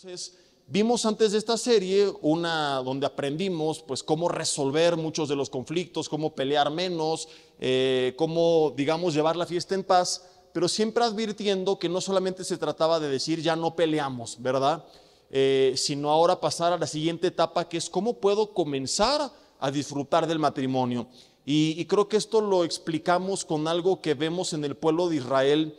Entonces, vimos antes de esta serie una donde aprendimos pues cómo resolver muchos de los conflictos, cómo pelear menos, eh, cómo, digamos, llevar la fiesta en paz, pero siempre advirtiendo que no solamente se trataba de decir ya no peleamos, ¿verdad? Eh, sino ahora pasar a la siguiente etapa que es cómo puedo comenzar a disfrutar del matrimonio. Y, y, creo que esto lo explicamos con algo que vemos en el pueblo de Israel.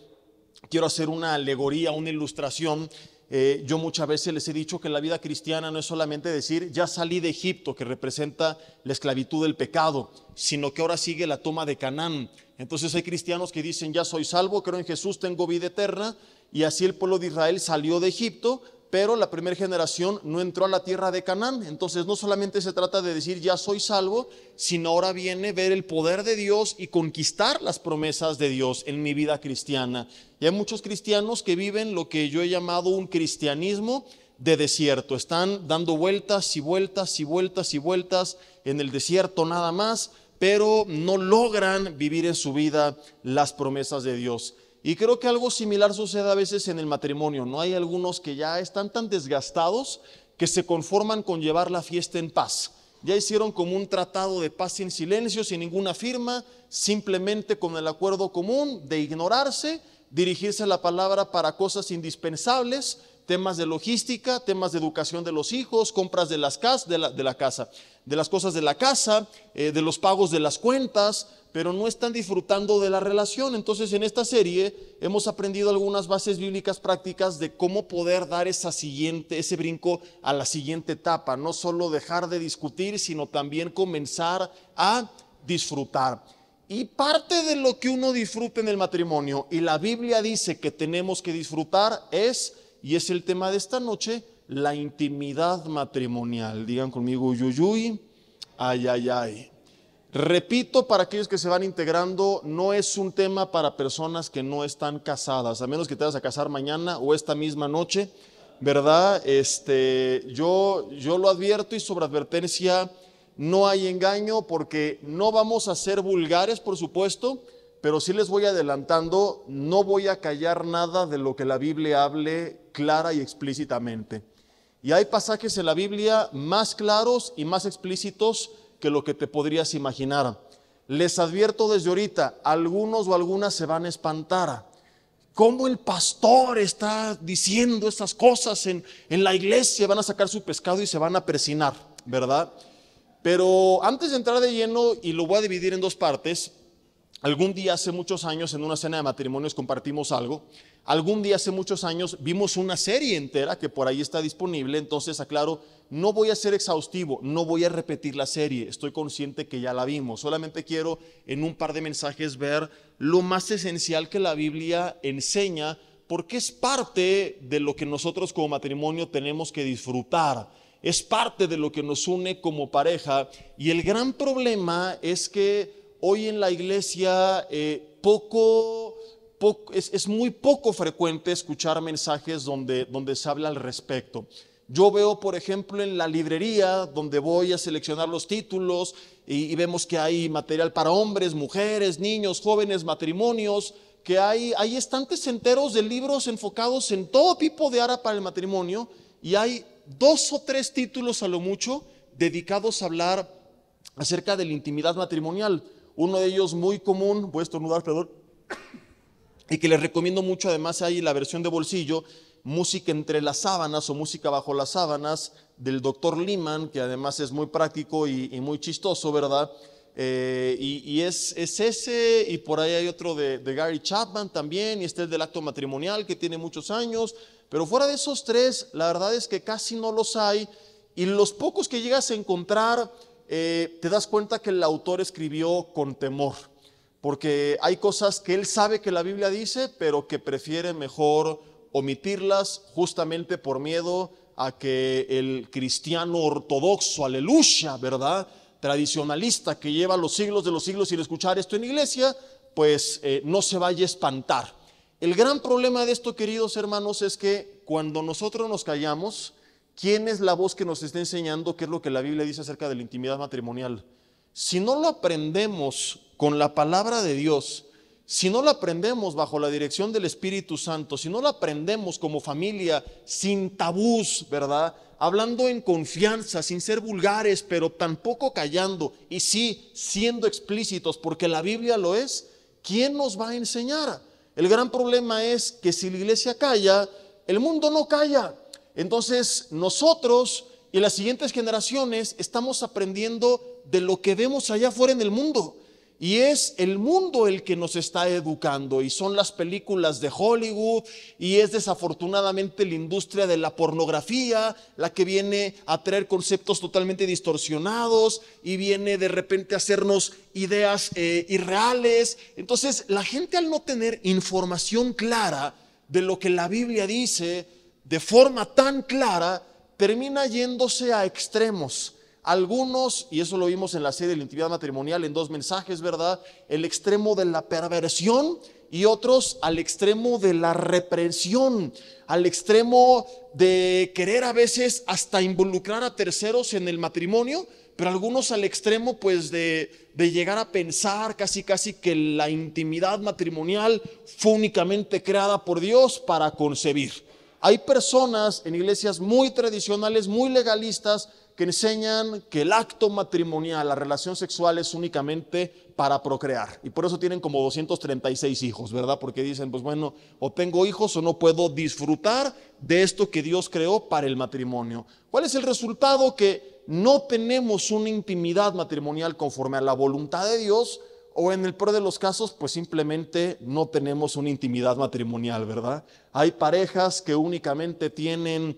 Quiero hacer una alegoría, una ilustración eh, yo muchas veces les he dicho que la vida cristiana no es solamente decir, ya salí de Egipto, que representa la esclavitud del pecado, sino que ahora sigue la toma de Canaán. Entonces hay cristianos que dicen, ya soy salvo, creo en Jesús, tengo vida eterna, y así el pueblo de Israel salió de Egipto, pero la primera generación no entró a la tierra de Canaán. Entonces no solamente se trata de decir ya soy salvo, sino ahora viene ver el poder de Dios y conquistar las promesas de Dios en mi vida cristiana. Y hay muchos cristianos que viven lo que yo he llamado un cristianismo de desierto. Están dando vueltas y vueltas y vueltas y vueltas en el desierto nada más, pero no logran vivir en su vida las promesas de Dios. Y creo que algo similar sucede a veces en el matrimonio, ¿no? Hay algunos que ya están tan desgastados que se conforman con llevar la fiesta en paz. Ya hicieron como un tratado de paz sin silencio, sin ninguna firma, simplemente con el acuerdo común de ignorarse, dirigirse a la palabra para cosas indispensables, temas de logística, temas de educación de los hijos, compras de, las casas de, la, casa, de las cosas de la casa, eh, de los pagos de las cuentas, pero no están disfrutando de la relación. Entonces en esta serie hemos aprendido algunas bases bíblicas prácticas de cómo poder dar esa siguiente, ese brinco a la siguiente etapa, no solo dejar de discutir, sino también comenzar a disfrutar. Y parte de lo que uno disfruta en el matrimonio, y la Biblia dice que tenemos que disfrutar, es, y es el tema de esta noche, la intimidad matrimonial. Digan conmigo, yuyuy, ay, ay, ay. Repito, para aquellos que se van integrando, no es un tema para personas que no están casadas, a menos que te vas a casar mañana o esta misma noche, ¿verdad? Este, yo, yo lo advierto y sobre advertencia no hay engaño porque no vamos a ser vulgares, por supuesto, pero sí les voy adelantando, no voy a callar nada de lo que la Biblia hable clara y explícitamente. Y hay pasajes en la Biblia más claros y más explícitos que lo que te podrías imaginar. Les advierto desde ahorita, algunos o algunas se van a espantar. ¿Cómo el pastor está diciendo estas cosas en, en la iglesia? Van a sacar su pescado y se van a persinar, ¿verdad? Pero antes de entrar de lleno, y lo voy a dividir en dos partes, Algún día hace muchos años en una cena de matrimonios compartimos algo. Algún día hace muchos años vimos una serie entera que por ahí está disponible. Entonces, aclaro, no voy a ser exhaustivo, no voy a repetir la serie. Estoy consciente que ya la vimos. Solamente quiero en un par de mensajes ver lo más esencial que la Biblia enseña porque es parte de lo que nosotros como matrimonio tenemos que disfrutar es parte de lo que nos une como pareja y el gran problema es que hoy en la iglesia eh, poco, es, muy poco frecuente escuchar mensajes donde, donde se habla al respecto. Yo veo, por ejemplo, en la librería donde voy a seleccionar los títulos y, vemos que hay material para hombres, mujeres, niños, jóvenes, matrimonios, que hay, hay estantes enteros de libros enfocados en todo tipo de área para el matrimonio y hay dos o tres títulos a lo mucho dedicados a hablar acerca de la intimidad matrimonial. Uno de ellos muy común, voy a estornudar, perdón, y que les recomiendo mucho, además hay la versión de bolsillo, música entre las sábanas o música bajo las sábanas del doctor Lehman, que además es muy práctico y, muy chistoso, ¿verdad? Eh, y, es, ese, y por ahí hay otro de, de, Gary Chapman también, y este es del acto matrimonial que tiene muchos años, pero fuera de esos tres, la verdad es que casi no los hay, y los pocos que llegas a encontrar eh, te das cuenta que el autor escribió con temor, porque hay cosas que él sabe que la Biblia dice, pero que prefiere mejor omitirlas justamente por miedo a que el cristiano ortodoxo, aleluya, ¿verdad? Tradicionalista que lleva los siglos de los siglos sin escuchar esto en iglesia, pues eh, no se vaya a espantar. El gran problema de esto, queridos hermanos, es que cuando nosotros nos callamos, ¿Quién es la voz que nos está enseñando qué es lo que la Biblia dice acerca de la intimidad matrimonial? Si no lo aprendemos con la palabra de Dios, si no lo aprendemos bajo la dirección del Espíritu Santo, si no lo aprendemos como familia, sin tabús, ¿verdad? Hablando en confianza, sin ser vulgares, pero tampoco callando, y sí siendo explícitos, porque la Biblia lo es, ¿quién nos va a enseñar? El gran problema es que si la iglesia calla, el mundo no calla entonces nosotros y las siguientes generaciones estamos aprendiendo de lo que vemos allá afuera en el mundo. Y es el mundo el que nos está educando y son las películas de Hollywood y es desafortunadamente la industria de la pornografía la que viene a traer conceptos totalmente distorsionados y viene de repente a hacernos ideas eh, irreales. Entonces la gente al no tener información clara de lo que la Biblia dice, de forma tan clara termina yéndose a extremos. Algunos, y eso lo vimos en la serie de la intimidad matrimonial en dos mensajes, ¿verdad? El extremo de la perversión y otros al extremo de la represión, al extremo de querer a veces hasta involucrar a terceros en el matrimonio, pero algunos al extremo pues de, de llegar a pensar casi casi que la intimidad matrimonial fue únicamente creada por Dios para concebir. Hay personas en iglesias muy tradicionales, muy legalistas, que enseñan que el acto matrimonial, la relación sexual es únicamente para procrear. Y por eso tienen como 236 hijos, ¿verdad? Porque dicen, pues bueno, o tengo hijos o no puedo disfrutar de esto que Dios creó para el matrimonio. ¿Cuál es el resultado? Que no tenemos una intimidad matrimonial conforme a la voluntad de Dios, o en el peor de los casos, pues simplemente no tenemos una intimidad matrimonial, ¿verdad? Hay parejas que únicamente tienen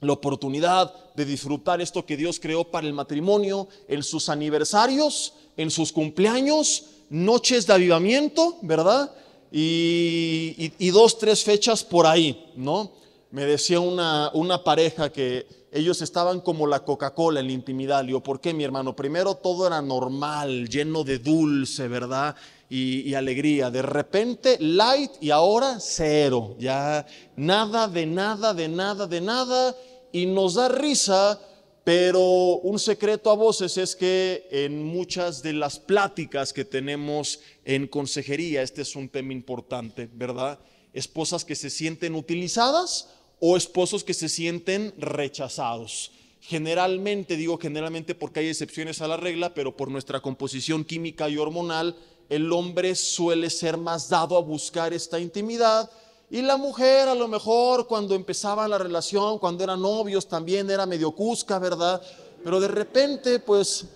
la oportunidad de disfrutar esto que Dios creó para el matrimonio en sus aniversarios, en sus cumpleaños, noches de avivamiento, ¿verdad? Y, dos, tres fechas por ahí, ¿no? Me decía una pareja que ellos estaban como la Coca-Cola en la intimidad. Le digo, ¿por qué, mi hermano? Primero todo era normal, lleno de dulce, ¿verdad? Y, y, alegría. De repente, light y ahora cero. Ya nada de nada, de nada, de nada. Y nos da risa, pero un secreto a voces es que en muchas de las pláticas que tenemos en consejería, este es un tema importante, ¿verdad? Esposas que se sienten utilizadas o esposos que se sienten rechazados. Generalmente, digo generalmente porque hay excepciones a la regla, pero por nuestra composición química y hormonal, el hombre suele ser más dado a buscar esta intimidad y la mujer a lo mejor cuando empezaba la relación, cuando eran novios, también era medio cusca, ¿verdad? Pero de repente, pues,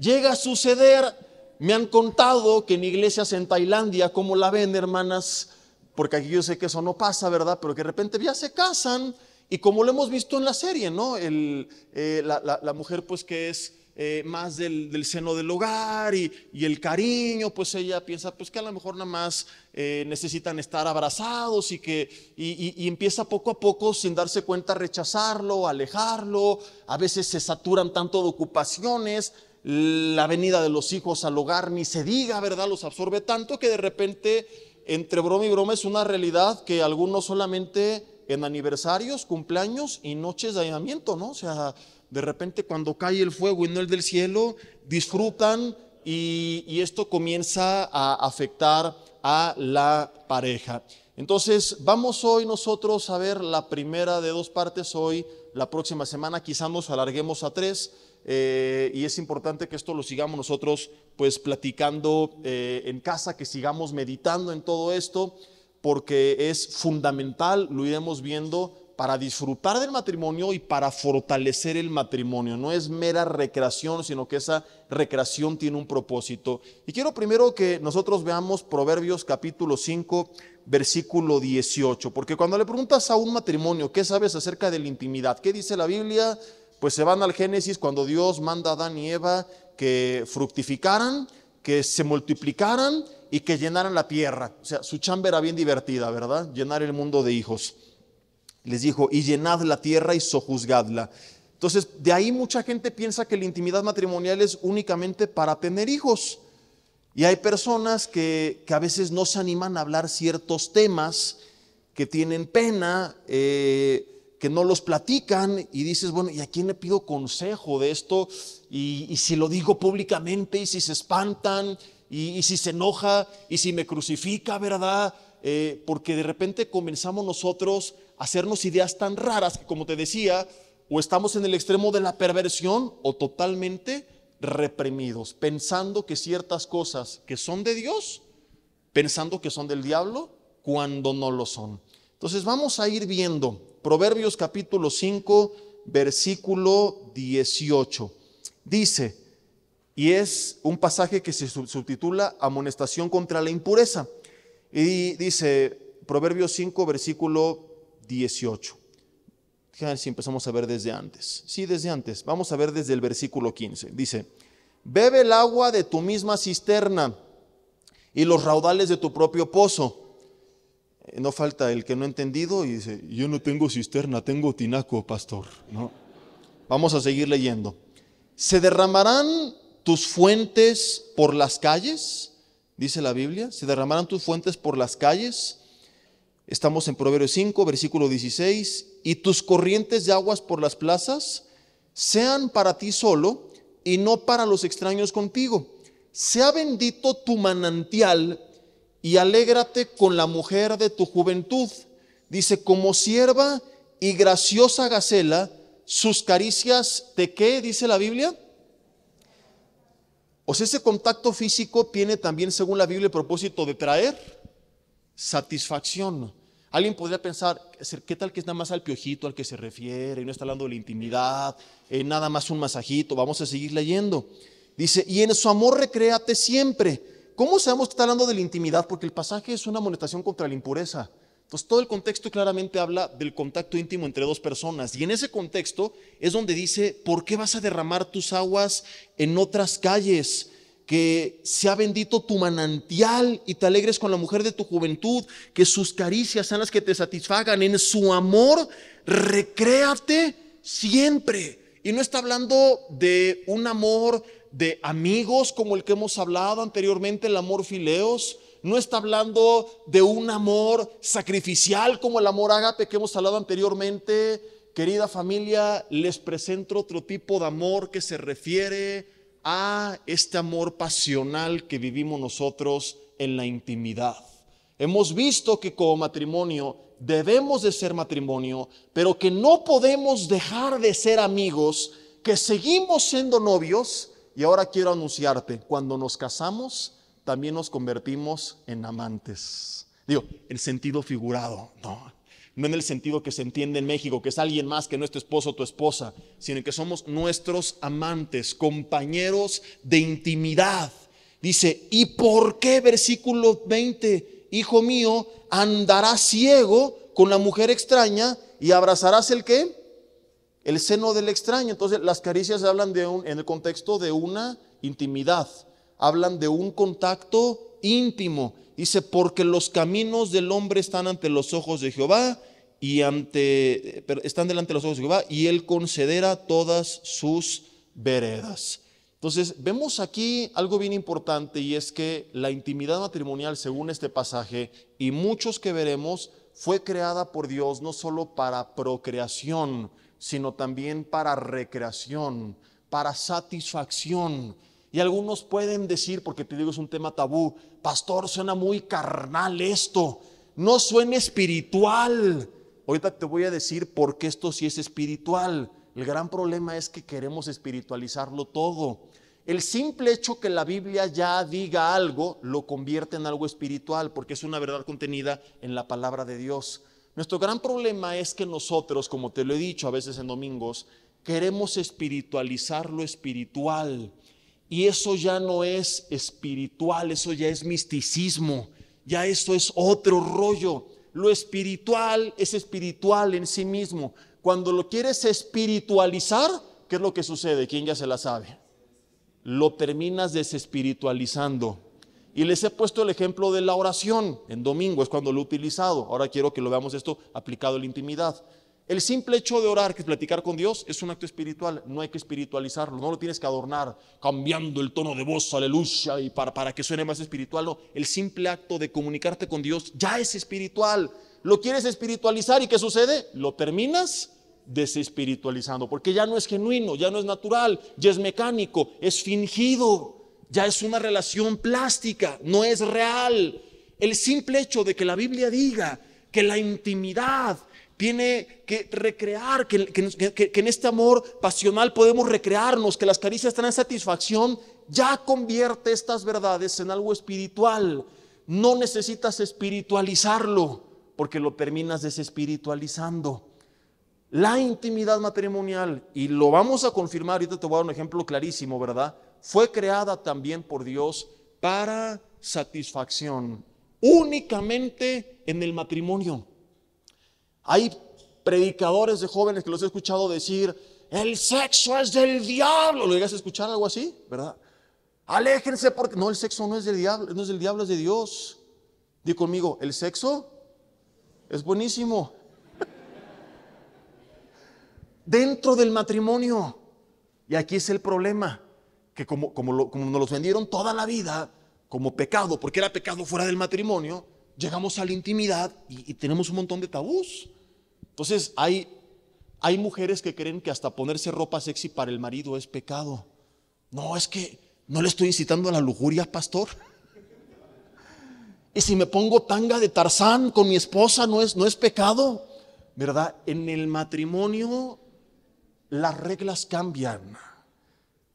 llega a suceder, me han contado que en iglesias en Tailandia, como la ven, hermanas, porque aquí yo sé que eso no pasa, ¿verdad? Pero que de repente ya se casan y como lo hemos visto en la serie, ¿no? Eh, la, mujer pues que es eh, más del, seno del hogar y, el cariño, pues ella piensa pues que a lo mejor nada más eh, necesitan estar abrazados y que y, empieza poco a poco sin darse cuenta a rechazarlo, alejarlo, a veces se saturan tanto de ocupaciones, la venida de los hijos al hogar ni se diga, ¿verdad? Los absorbe tanto que de repente entre broma y broma es una realidad que algunos solamente en aniversarios, cumpleaños y noches de allanamiento, ¿no? O sea, de repente cuando cae el fuego y no el del cielo, disfrutan y, y esto comienza a afectar a la pareja. Entonces, vamos hoy nosotros a ver la primera de dos partes hoy, la próxima semana quizás nos alarguemos a tres eh, y es importante que esto lo sigamos nosotros pues platicando eh, en casa, que sigamos meditando en todo esto, porque es fundamental, lo iremos viendo, para disfrutar del matrimonio y para fortalecer el matrimonio. No es mera recreación, sino que esa recreación tiene un propósito. Y quiero primero que nosotros veamos Proverbios capítulo 5, versículo 18, porque cuando le preguntas a un matrimonio, ¿qué sabes acerca de la intimidad? ¿Qué dice la Biblia? pues se van al Génesis cuando Dios manda a Adán y Eva que fructificaran, que se multiplicaran y que llenaran la tierra. O sea, su chamba era bien divertida, ¿verdad? Llenar el mundo de hijos. Les dijo, y llenad la tierra y sojuzgadla. Entonces, de ahí mucha gente piensa que la intimidad matrimonial es únicamente para tener hijos. Y hay personas que, a veces no se animan a hablar ciertos temas, que tienen pena. Eh, que no los platican y dices, bueno, ¿y a quién le pido consejo de esto? Y, si lo digo públicamente y si se espantan y, si se enoja y si me crucifica, ¿verdad? Eh, porque de repente comenzamos nosotros a hacernos ideas tan raras que, como te decía, o estamos en el extremo de la perversión o totalmente reprimidos, pensando que ciertas cosas que son de Dios, pensando que son del diablo, cuando no lo son. Entonces vamos a ir viendo Proverbios capítulo 5, versículo 18. Dice, y es un pasaje que se subtitula Amonestación contra la impureza. Y dice Proverbios 5, versículo 18. si empezamos a ver desde antes. Sí, desde antes. Vamos a ver desde el versículo 15. Dice, bebe el agua de tu misma cisterna y los raudales de tu propio pozo eh, no falta el que no ha entendido y dice, yo no tengo cisterna, tengo tinaco, pastor. ¿no? Vamos a seguir leyendo. ¿Se derramarán tus fuentes por las calles? Dice la Biblia, ¿se derramarán tus fuentes por las calles? Estamos en Proverbios 5, versículo 16, y tus corrientes de aguas por las plazas sean para ti solo y no para los extraños contigo. Sea bendito tu manantial y alégrate con la mujer de tu juventud. Dice, como sierva y graciosa gacela, sus caricias te qué, dice la Biblia. O pues sea, ese contacto físico tiene también, según la Biblia, el propósito de traer satisfacción. Alguien podría pensar, ¿qué tal que es nada más al piojito al que se refiere? y No está hablando de la intimidad, eh, nada más un masajito. Vamos a seguir leyendo. Dice, y en su amor recréate siempre ¿Cómo sabemos que está hablando de la intimidad? Porque el pasaje es una monetación contra la impureza. Entonces, todo el contexto claramente habla del contacto íntimo entre dos personas. Y en ese contexto es donde dice, ¿por qué vas a derramar tus aguas en otras calles? Que sea bendito tu manantial y te alegres con la mujer de tu juventud, que sus caricias sean las que te satisfagan. En su amor, recréate siempre. Y no está hablando de un amor de amigos como el que hemos hablado anteriormente, el amor fileos. No está hablando de un amor sacrificial como el amor ágape que hemos hablado anteriormente. Querida familia, les presento otro tipo de amor que se refiere a este amor pasional que vivimos nosotros en la intimidad. Hemos visto que como matrimonio debemos de ser matrimonio, pero que no podemos dejar de ser amigos, que seguimos siendo novios, y ahora quiero anunciarte, cuando nos casamos, también nos convertimos en amantes. Digo, el sentido figurado, no, no en el sentido que se entiende en México, que es alguien más que no es tu esposo o tu esposa, sino que somos nuestros amantes, compañeros de intimidad. Dice, ¿y por qué, versículo 20, hijo mío, andarás ciego con la mujer extraña y abrazarás el qué? el seno del extraño. Entonces, las caricias hablan de un, en el contexto de una intimidad, hablan de un contacto íntimo. Dice, porque los caminos del hombre están ante los ojos de Jehová y ante, están delante los ojos de Jehová y él considera todas sus veredas. Entonces, vemos aquí algo bien importante y es que la intimidad matrimonial, según este pasaje y muchos que veremos, fue creada por Dios no solo para procreación, sino también para recreación, para satisfacción. Y algunos pueden decir, porque te digo es un tema tabú, pastor, suena muy carnal esto, no suena espiritual. Ahorita te voy a decir por qué esto sí es espiritual. El gran problema es que queremos espiritualizarlo todo. El simple hecho que la Biblia ya diga algo lo convierte en algo espiritual, porque es una verdad contenida en la palabra de Dios. Nuestro gran problema es que nosotros, como te lo he dicho a veces en domingos, queremos espiritualizar lo espiritual. Y eso ya no es espiritual, eso ya es misticismo, ya eso es otro rollo. Lo espiritual es espiritual en sí mismo. Cuando lo quieres espiritualizar, ¿qué es lo que sucede? ¿Quién ya se la sabe? Lo terminas desespiritualizando. Y les he puesto el ejemplo de la oración. En domingo es cuando lo he utilizado. Ahora quiero que lo veamos esto aplicado a la intimidad. El simple hecho de orar, que es platicar con Dios, es un acto espiritual. No hay que espiritualizarlo, no lo tienes que adornar cambiando el tono de voz, aleluya, y para, para que suene más espiritual. el simple acto de comunicarte con Dios ya es espiritual. Lo quieres espiritualizar y ¿qué sucede? Lo terminas desespiritualizando, porque ya no es genuino, ya no es natural, ya es mecánico, es fingido ya es una relación plástica, no es real. El simple hecho de que la Biblia diga que la intimidad tiene que recrear, que, en este amor pasional podemos recrearnos, que las caricias traen satisfacción, ya convierte estas verdades en algo espiritual. No necesitas espiritualizarlo porque lo terminas desespiritualizando. La intimidad matrimonial, y lo vamos a confirmar, ahorita te voy a dar un ejemplo clarísimo, ¿verdad? fue creada también por Dios para satisfacción únicamente en el matrimonio. Hay predicadores de jóvenes que los he escuchado decir, el sexo es del diablo. ¿Lo llegas a escuchar algo así? ¿Verdad? Aléjense porque no, el sexo no es del diablo, no es del diablo, es de Dios. Di conmigo, el sexo es buenísimo. Dentro del matrimonio. Y aquí es el problema que como, como, como nos los vendieron toda la vida como pecado, porque era pecado fuera del matrimonio, llegamos a la intimidad y, tenemos un montón de tabús. Entonces hay, hay mujeres que creen que hasta ponerse ropa sexy para el marido es pecado. No, es que no le estoy incitando a la lujuria, pastor. Y si me pongo tanga de Tarzán con mi esposa, no es, no es pecado. ¿Verdad? En el matrimonio las reglas cambian.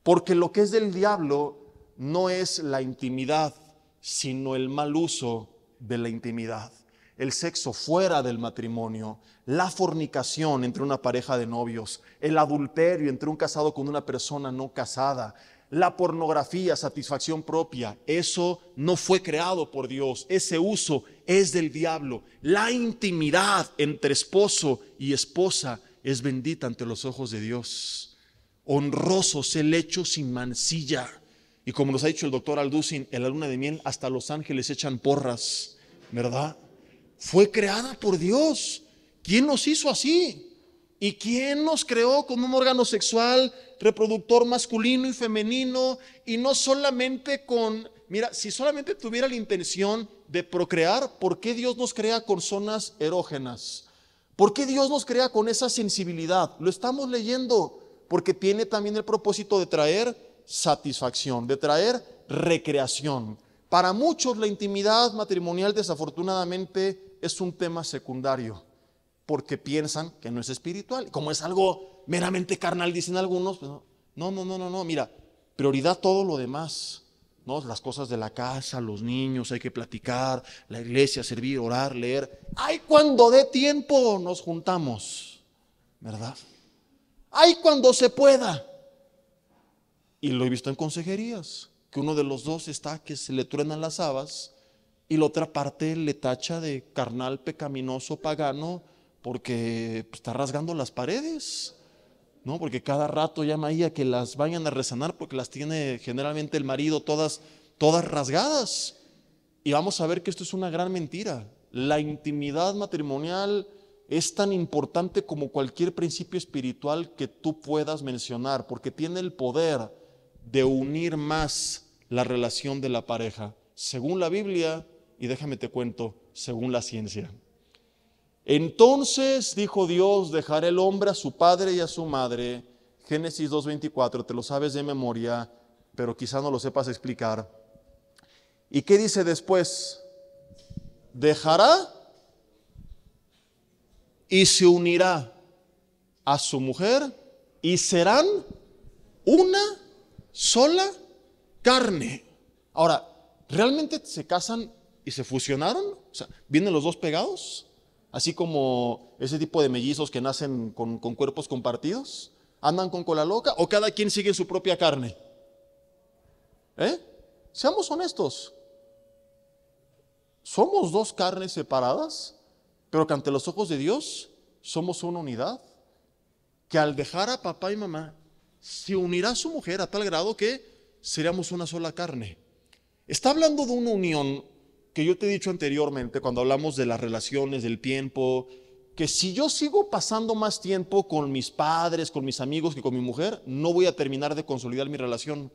Porque lo que es del diablo no es la intimidad, sino el mal uso de la intimidad. El sexo fuera del matrimonio, la fornicación entre una pareja de novios, el adulterio entre un casado con una persona no casada, la pornografía, satisfacción propia, eso no fue creado por Dios, ese uso es del diablo. La intimidad entre esposo y esposa es bendita ante los ojos de Dios honrosos, el hecho sin mancilla. Y como nos ha dicho el doctor Alducin, en la luna de miel hasta los ángeles echan porras, ¿verdad? Fue creada por Dios. ¿Quién nos hizo así? ¿Y quién nos creó como un órgano sexual reproductor masculino y femenino? Y no solamente con, mira, si solamente tuviera la intención de procrear, ¿por qué Dios nos crea con zonas erógenas? ¿Por qué Dios nos crea con esa sensibilidad? Lo estamos leyendo porque tiene también el propósito de traer satisfacción, de traer recreación. Para muchos la intimidad matrimonial desafortunadamente es un tema secundario, porque piensan que no es espiritual. Como es algo meramente carnal, dicen algunos, pues, no, no, no, no, no, mira, prioridad todo lo demás. ¿no? Las cosas de la casa, los niños, hay que platicar, la iglesia, servir, orar, leer. Ay, cuando dé tiempo nos juntamos, ¿verdad? Ay, cuando se pueda. Y lo he visto en consejerías, que uno de los dos está que se le truenan las habas y la otra parte le tacha de carnal pecaminoso pagano porque pues, está rasgando las paredes. ¿No? Porque cada rato llama ahí que las vayan a resanar porque las tiene generalmente el marido todas todas rasgadas. Y vamos a ver que esto es una gran mentira. La intimidad matrimonial es tan importante como cualquier principio espiritual que tú puedas mencionar, porque tiene el poder de unir más la relación de la pareja, según la Biblia y déjame te cuento, según la ciencia. Entonces dijo Dios, dejará el hombre a su padre y a su madre. Génesis 2.24, te lo sabes de memoria, pero quizá no lo sepas explicar. ¿Y qué dice después? Dejará y se unirá a su mujer y serán una sola carne. Ahora, ¿realmente se casan y se fusionaron? sea, ¿vienen los dos pegados? Así como ese tipo de mellizos que nacen con, con cuerpos compartidos, andan con cola loca o cada quien sigue su propia carne. ¿Eh? Seamos honestos. ¿Somos dos carnes separadas? pero que ante los ojos de Dios somos una unidad, que al dejar a papá y mamá, se unirá su mujer a tal grado que seríamos una sola carne. Está hablando de una unión que yo te he dicho anteriormente cuando hablamos de las relaciones, del tiempo, que si yo sigo pasando más tiempo con mis padres, con mis amigos que con mi mujer, no voy a terminar de consolidar mi relación.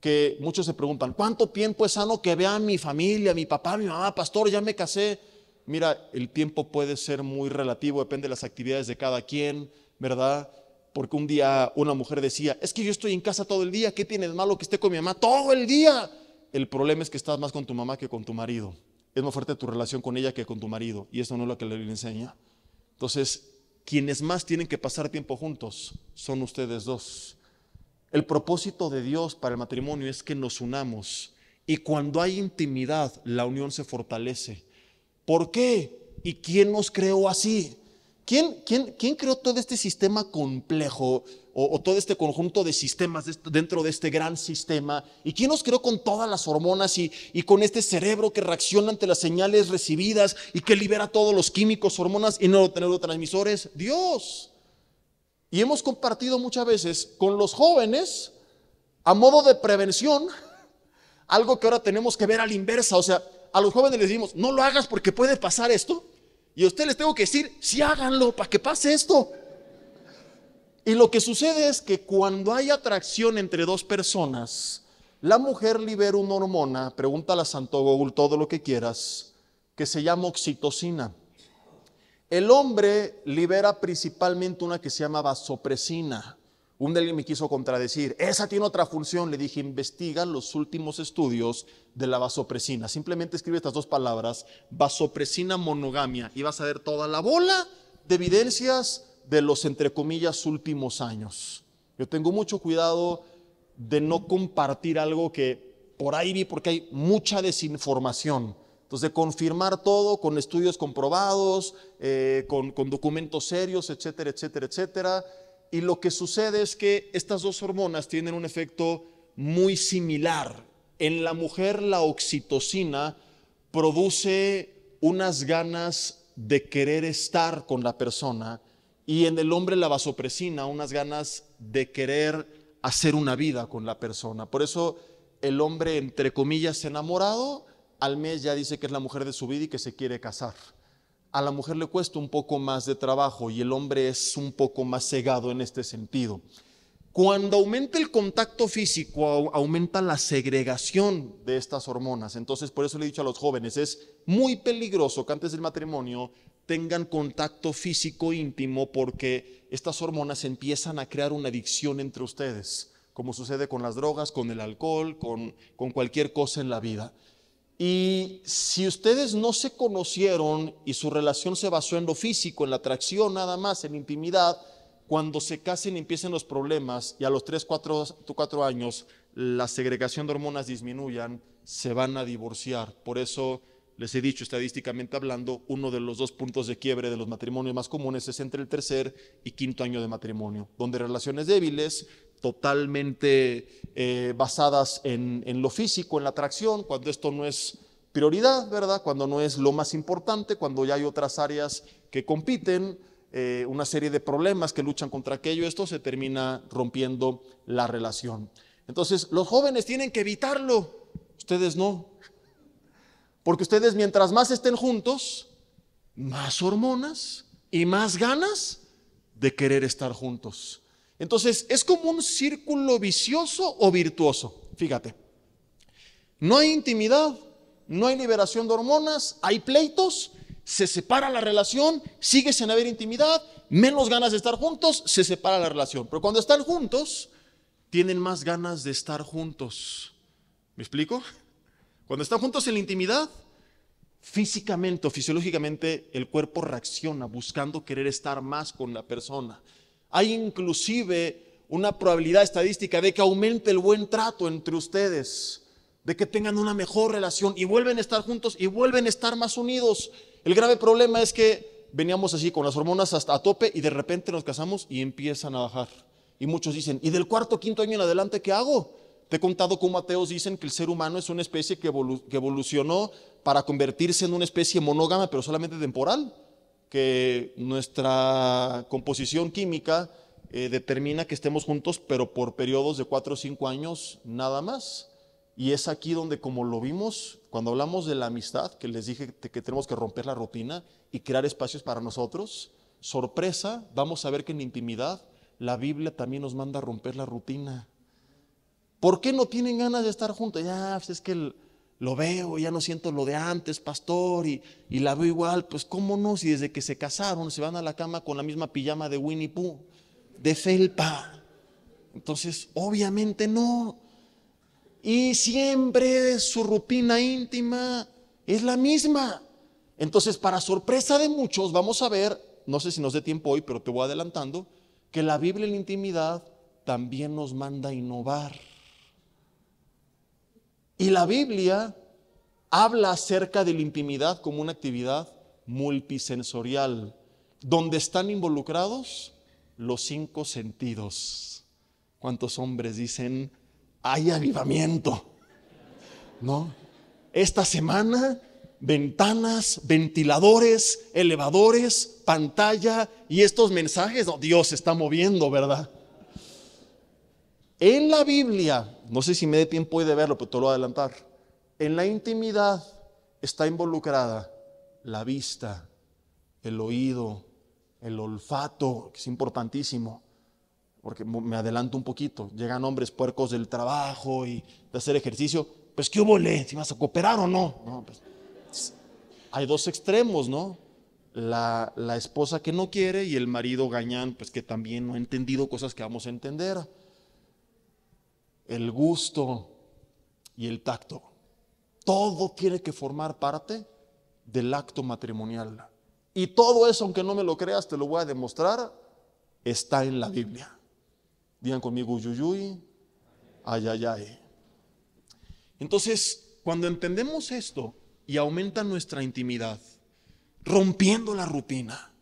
Que muchos se preguntan, ¿cuánto tiempo es sano que vea mi familia, mi papá, mi mamá, pastor, ya me casé? mira, el tiempo puede ser muy relativo, depende de las actividades de cada quien, ¿verdad? Porque un día una mujer decía, es que yo estoy en casa todo el día, ¿qué tienes de malo que esté con mi mamá todo el día? El problema es que estás más con tu mamá que con tu marido. Es más fuerte tu relación con ella que con tu marido. Y eso no es lo que le enseña. Entonces, quienes más tienen que pasar tiempo juntos son ustedes dos. El propósito de Dios para el matrimonio es que nos unamos. Y cuando hay intimidad, la unión se fortalece. ¿Por qué? ¿Y quién nos creó así? ¿Quién, quién, quién creó todo este sistema complejo o, todo este conjunto de sistemas dentro de este gran sistema? ¿Y quién nos creó con todas las hormonas y, y con este cerebro que reacciona ante las señales recibidas y que libera todos los químicos, hormonas y neurotransmisores? Dios. Y hemos compartido muchas veces con los jóvenes, a modo de prevención, algo que ahora tenemos que ver a la inversa. O sea, a los jóvenes les decimos, no lo hagas porque puede pasar esto. Y a ustedes les tengo que decir, sí háganlo para que pase esto. Y lo que sucede es que cuando hay atracción entre dos personas, la mujer libera una hormona, pregúntale a Santo Google todo lo que quieras, que se llama oxitocina. El hombre libera principalmente una que se llama vasopresina. Un alguien me quiso contradecir. Esa tiene otra función. Le dije, investiga los últimos estudios de la vasopresina. Simplemente escribe estas dos palabras, vasopresina monogamia, y vas a ver toda la bola de evidencias de los, entre comillas, últimos años. Yo tengo mucho cuidado de no compartir algo que por ahí vi porque hay mucha desinformación. Entonces, confirmar todo con estudios comprobados, eh, con, con documentos serios, etcétera, etcétera, etcétera y lo que sucede es que estas dos hormonas tienen un efecto muy similar. En la mujer la oxitocina produce unas ganas de querer estar con la persona y en el hombre la vasopresina unas ganas de querer hacer una vida con la persona. Por eso el hombre, entre comillas, enamorado, al mes ya dice que es la mujer de su vida y que se quiere casar a la mujer le cuesta un poco más de trabajo y el hombre es un poco más cegado en este sentido. Cuando aumenta el contacto físico, aumenta la segregación de estas hormonas. Entonces, por eso le he dicho a los jóvenes, es muy peligroso que antes del matrimonio tengan contacto físico íntimo porque estas hormonas empiezan a crear una adicción entre ustedes, como sucede con las drogas, con el alcohol, con, con cualquier cosa en la vida. Y si ustedes no se conocieron y su relación se basó en lo físico, en la atracción nada más, en intimidad, cuando se casen empiecen los problemas y a los 3, 4, 4 años la segregación de hormonas disminuyan, se van a divorciar. Por eso les he dicho estadísticamente hablando, uno de los dos puntos de quiebre de los matrimonios más comunes es entre el tercer y quinto año de matrimonio, donde relaciones débiles totalmente eh, basadas en, lo físico, en la atracción, cuando esto no es prioridad, ¿verdad? Cuando no es lo más importante, cuando ya hay otras áreas que compiten, eh, una serie de problemas que luchan contra aquello, esto se termina rompiendo la relación. Entonces, los jóvenes tienen que evitarlo, ustedes no. Porque ustedes mientras más estén juntos, más hormonas y más ganas de querer estar juntos. Entonces, es como un círculo vicioso o virtuoso. Fíjate, no hay intimidad, no hay liberación de hormonas, hay pleitos, se separa la relación, sigue sin haber intimidad, menos ganas de estar juntos, se separa la relación. Pero cuando están juntos, tienen más ganas de estar juntos. ¿Me explico? Cuando están juntos en la intimidad, físicamente o fisiológicamente el cuerpo reacciona buscando querer estar más con la persona. Hay inclusive una probabilidad estadística de que aumente el buen trato entre ustedes, de que tengan una mejor relación y vuelven a estar juntos y vuelven a estar más unidos. El grave problema es que veníamos así con las hormonas hasta a tope y de repente nos casamos y empiezan a bajar. Y muchos dicen, ¿y del cuarto, quinto año en adelante qué hago? Te he contado cómo ateos dicen que el ser humano es una especie que evolucionó para convertirse en una especie monógama, pero solamente temporal que nuestra composición química eh, determina que estemos juntos, pero por periodos de cuatro o cinco años nada más. Y es aquí donde, como lo vimos, cuando hablamos de la amistad, que les dije que tenemos que romper la rutina y crear espacios para nosotros, sorpresa, vamos a ver que en intimidad la Biblia también nos manda a romper la rutina. ¿Por qué no tienen ganas de estar juntos? Ya, pues, es que el, lo veo, ya no siento lo de antes, pastor, y, la veo igual, pues cómo no, si desde que se casaron se van a la cama con la misma pijama de Winnie Pooh, de felpa. Entonces, obviamente no. Y siempre su rutina íntima es la misma. Entonces, para sorpresa de muchos, vamos a ver, no sé si nos dé tiempo hoy, pero te voy adelantando, que la Biblia en la intimidad también nos manda a innovar. Y la Biblia habla acerca de la intimidad como una actividad multisensorial, donde están involucrados los cinco sentidos. ¿Cuántos hombres dicen, hay avivamiento? ¿No? Esta semana, ventanas, ventiladores, elevadores, pantalla y estos mensajes, Dios está moviendo, ¿verdad? En la Biblia, no sé si me dé tiempo hoy de verlo, pero te lo voy a adelantar. En la intimidad está involucrada la vista, el oído, el olfato, que es importantísimo, porque me adelanto un poquito. Llegan hombres puercos del trabajo y de hacer ejercicio. Pues, ¿qué hubo? Le? ¿Si vas a cooperar o no? Pues, hay dos extremos, ¿no? La, la esposa que no quiere y el marido gañán, pues que también no ha entendido cosas que vamos a entender el gusto y el tacto. Todo tiene que formar parte del acto matrimonial. Y todo eso, aunque no me lo creas, te lo voy a demostrar, está en la Biblia. Digan conmigo, yuyuy, ayayay. Entonces, cuando entendemos esto y aumenta nuestra intimidad, rompiendo la rutina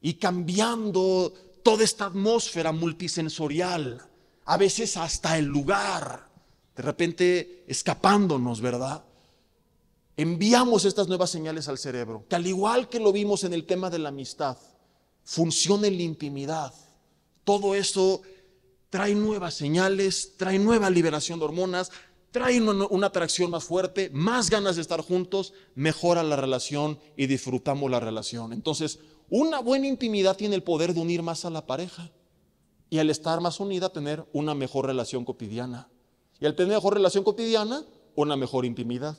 y cambiando toda esta atmósfera multisensorial, a veces hasta el lugar, de repente escapándonos, ¿verdad? Enviamos estas nuevas señales al cerebro, que al igual que lo vimos en el tema de la amistad, funciona la intimidad. Todo eso trae nuevas señales, trae nueva liberación de hormonas, trae una, una, atracción más fuerte, más ganas de estar juntos, mejora la relación y disfrutamos la relación. Entonces, una buena intimidad tiene el poder de unir más a la pareja y al estar más unida tener una mejor relación cotidiana. Y al tener mejor relación cotidiana, una mejor intimidad.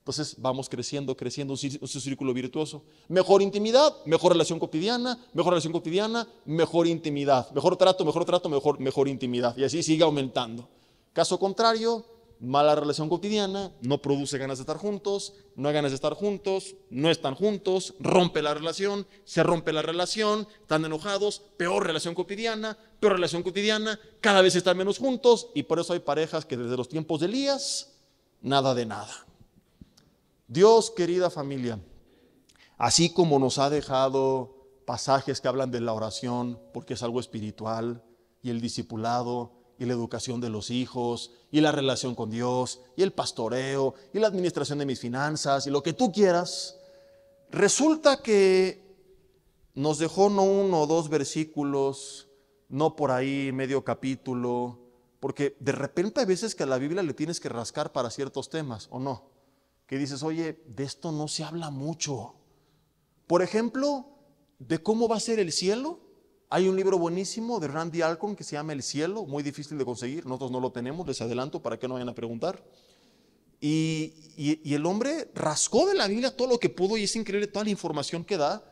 Entonces vamos creciendo, creciendo, un círculo virtuoso. Mejor intimidad, mejor relación cotidiana, mejor relación cotidiana, mejor intimidad. Mejor trato, mejor trato, mejor, mejor intimidad. Y así sigue aumentando. Caso contrario, mala relación cotidiana, no produce ganas de estar juntos, no hay ganas de estar juntos, no están juntos, rompe la relación, se rompe la relación, están enojados, peor relación cotidiana, peor relación cotidiana, cada vez están menos juntos y por eso hay parejas que desde los tiempos de Elías, nada de nada. Dios, querida familia, así como nos ha dejado pasajes que hablan de la oración, porque es algo espiritual, y el discipulado, y la educación de los hijos, y la relación con Dios, y el pastoreo, y la administración de mis finanzas, y lo que tú quieras, resulta que nos dejó no uno o dos versículos, no por ahí medio capítulo, porque de repente hay veces que a la Biblia le tienes que rascar para ciertos temas, ¿o no? Que dices, oye, de esto no se habla mucho. Por ejemplo, de cómo va a ser el cielo, hay un libro buenísimo de Randy Alcorn que se llama El cielo, muy difícil de conseguir, nosotros no lo tenemos, les adelanto para que no vayan a preguntar. Y, el hombre rascó de la Biblia todo lo que pudo y es increíble toda la información que da,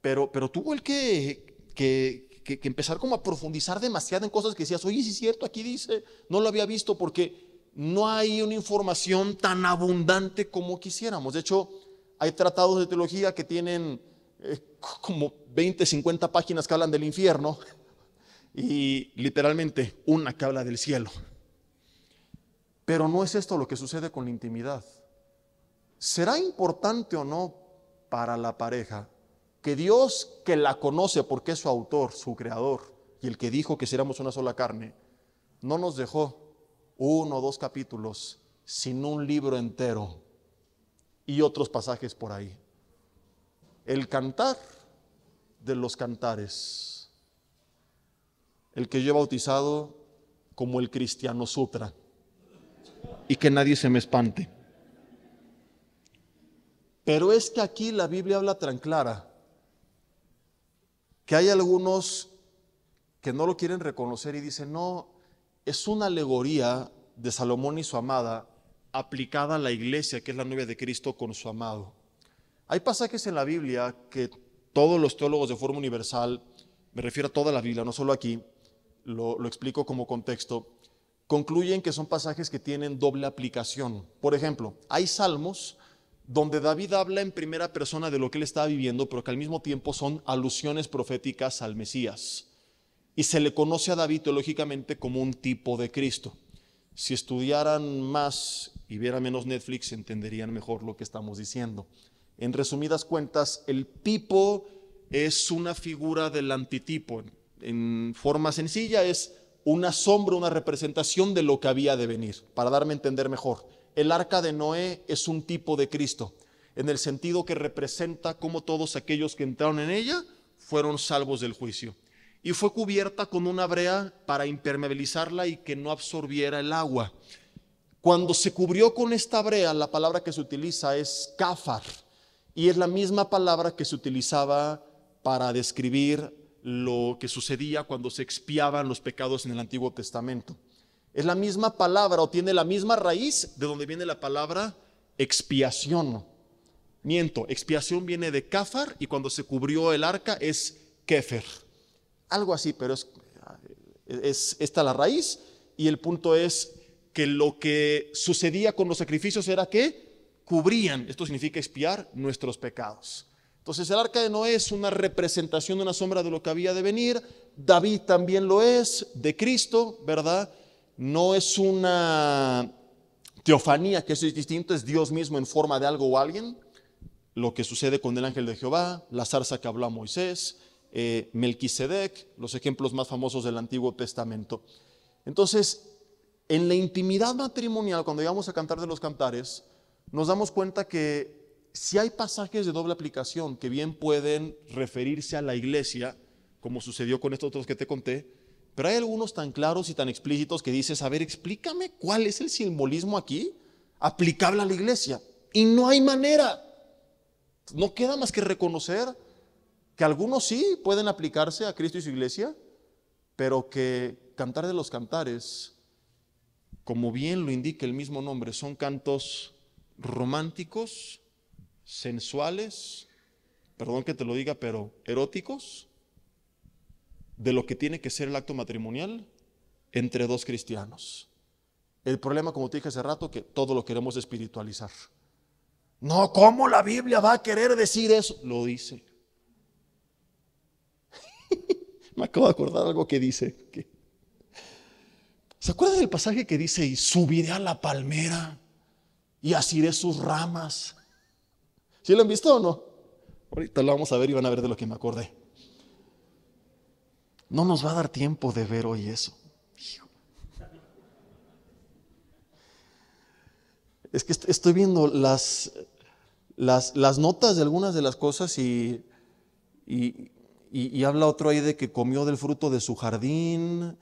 pero, pero tuvo el que, que empezar como a profundizar demasiado en cosas que decías, oye, sí es cierto, aquí dice, no lo había visto porque no hay una información tan abundante como quisiéramos. De hecho, hay tratados de teología que tienen eh, como 20, 50 páginas que hablan del infierno y literalmente una que habla del cielo. Pero no es esto lo que sucede con la intimidad. ¿Será importante o no para la pareja que Dios que la conoce porque es su autor, su creador y el que dijo que seríamos una sola carne, no nos dejó uno o dos capítulos, sino un libro entero y otros pasajes por ahí? el cantar de los cantares, el que yo he bautizado como el cristiano sutra, y que nadie se me espante. Pero es que aquí la Biblia habla tan clara que hay algunos que no lo quieren reconocer y dicen, no, es una alegoría de Salomón y su amada aplicada a la iglesia, que es la novia de Cristo con su amado. Hay pasajes en la Biblia que todos los teólogos de forma universal, me refiero a toda la Biblia, no solo aquí, lo, explico como contexto, concluyen que son pasajes que tienen doble aplicación. Por ejemplo, hay salmos donde David habla en primera persona de lo que él está viviendo, pero que al mismo tiempo son alusiones proféticas al Mesías. Y se le conoce a David teológicamente como un tipo de Cristo. Si estudiaran más y vieran menos Netflix, entenderían mejor lo que estamos diciendo. En resumidas cuentas, el tipo es una figura del antitipo. En forma sencilla es una sombra, una representación de lo que había de venir, para darme a entender mejor. El arca de Noé es un tipo de Cristo, en el sentido que representa cómo todos aquellos que entraron en ella fueron salvos del juicio. Y fue cubierta con una brea para impermeabilizarla y que no absorbiera el agua. Cuando se cubrió con esta brea, la palabra que se utiliza es cáfar. Y es la misma palabra que se utilizaba para describir lo que sucedía cuando se expiaban los pecados en el Antiguo Testamento. Es la misma palabra o tiene la misma raíz de donde viene la palabra expiación. Miento, expiación viene de kafar y cuando se cubrió el arca es kefer. Algo así, pero es, es la raíz y el punto es que lo que sucedía con los sacrificios era que cubrían, esto significa espiar nuestros pecados. Entonces el arca de Noé es una representación de una sombra de lo que había de venir, David también lo es, de Cristo, ¿verdad? No es una teofanía, que eso es distinto, es Dios mismo en forma de algo o alguien, lo que sucede con el ángel de Jehová, la zarza que habló a Moisés, eh, Melquisedec, los ejemplos más famosos del Antiguo Testamento. Entonces, en la intimidad matrimonial, cuando íbamos a cantar de los cantares, nos damos cuenta que si hay pasajes de doble aplicación que bien pueden referirse a la iglesia, como sucedió con estos otros que te conté, pero hay algunos tan claros y tan explícitos que dices, a ver, explícame cuál es el simbolismo aquí aplicable a la iglesia. Y no hay manera. No queda más que reconocer que algunos sí pueden aplicarse a Cristo y su iglesia, pero que cantar de los cantares, como bien lo indica el mismo nombre, son cantos románticos, sensuales, perdón que te lo diga, pero eróticos, de lo que tiene que ser el acto matrimonial entre dos cristianos. El problema, como te dije hace rato, que todo lo queremos espiritualizar. No, ¿cómo la Biblia va a querer decir eso? Lo dice. Me acabo de acordar algo que dice. Que... ¿Se acuerda del pasaje que dice, y subiré a la palmera? y asiré sus ramas. ¿Sí lo han visto o no? Ahorita lo vamos a ver y van a ver de lo que me acordé. No nos va a dar tiempo de ver hoy eso. Es que estoy viendo las, las, notas de algunas de las cosas y, y habla otro ahí de que comió del fruto de su jardín